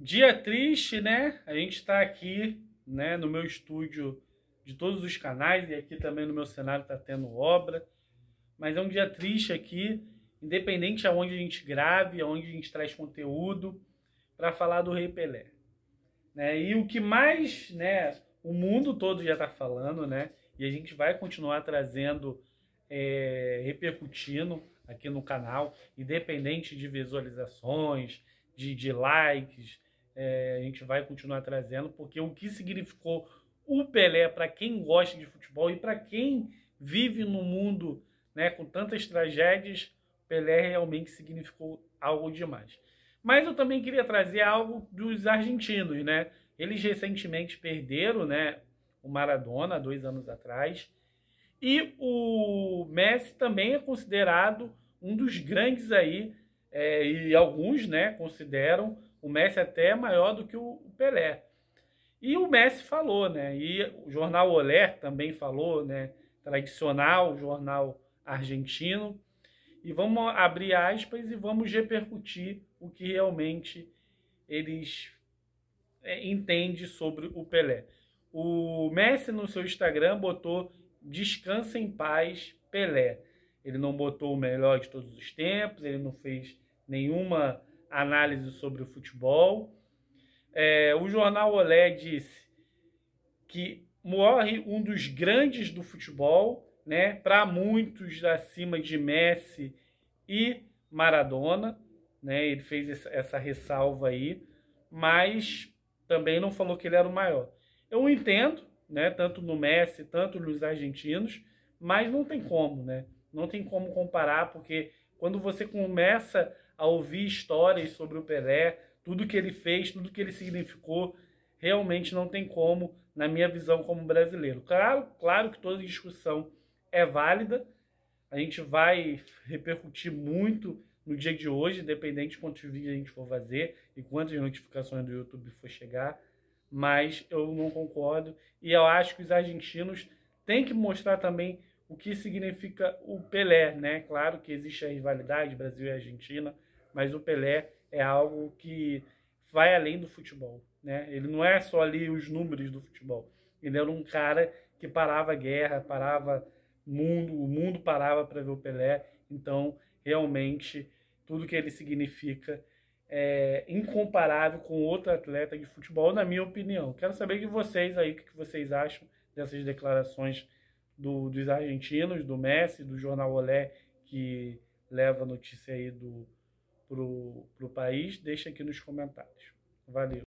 dia triste, né? A gente está aqui, né, no meu estúdio de todos os canais e aqui também no meu cenário está tendo obra. Mas é um dia triste aqui, independente aonde a gente grave, aonde a gente traz conteúdo para falar do Rei Pelé, né? E o que mais, né, o mundo todo já está falando, né? E a gente vai continuar trazendo, é, repercutindo aqui no canal, independente de visualizações, de, de likes, é, a gente vai continuar trazendo, porque o que significou o Pelé para quem gosta de futebol e para quem vive no mundo né, com tantas tragédias, Pelé realmente significou algo demais. Mas eu também queria trazer algo dos argentinos, né? Eles recentemente perderam, né, o Maradona dois anos atrás e o Messi também é considerado um dos grandes aí é, e alguns, né, consideram o Messi até é maior do que o Pelé. E o Messi falou, né? E o jornal Olé também falou, né? Tradicional jornal argentino. E vamos abrir aspas e vamos repercutir o que realmente eles é, entendem sobre o Pelé. O Messi no seu Instagram botou descansa em paz Pelé. Ele não botou o melhor de todos os tempos, ele não fez nenhuma análise sobre o futebol. É, o jornal Olé disse que morre um dos grandes do futebol, né? Para muitos acima de Messi e Maradona, né? Ele fez essa ressalva aí, mas também não falou que ele era o maior. Eu entendo, né? Tanto no Messi, tanto nos argentinos, mas não tem como, né? Não tem como comparar porque quando você começa a ouvir histórias sobre o Pelé, tudo que ele fez, tudo que ele significou, realmente não tem como, na minha visão como brasileiro. Claro, claro que toda discussão é válida, a gente vai repercutir muito no dia de hoje, dependente de quantos vídeos a gente for fazer e quantas notificações do YouTube for chegar, mas eu não concordo e eu acho que os argentinos têm que mostrar também o que significa o Pelé, né? Claro que existe a rivalidade Brasil e Argentina, mas o Pelé é algo que vai além do futebol. Né? Ele não é só ali os números do futebol. Ele era um cara que parava a guerra, parava o mundo, o mundo parava para ver o Pelé. Então, realmente, tudo que ele significa é incomparável com outro atleta de futebol, na minha opinião. Quero saber de vocês aí, o que vocês acham dessas declarações do, dos argentinos, do Messi, do jornal Olé, que leva a notícia aí do para o país, deixa aqui nos comentários. Valeu!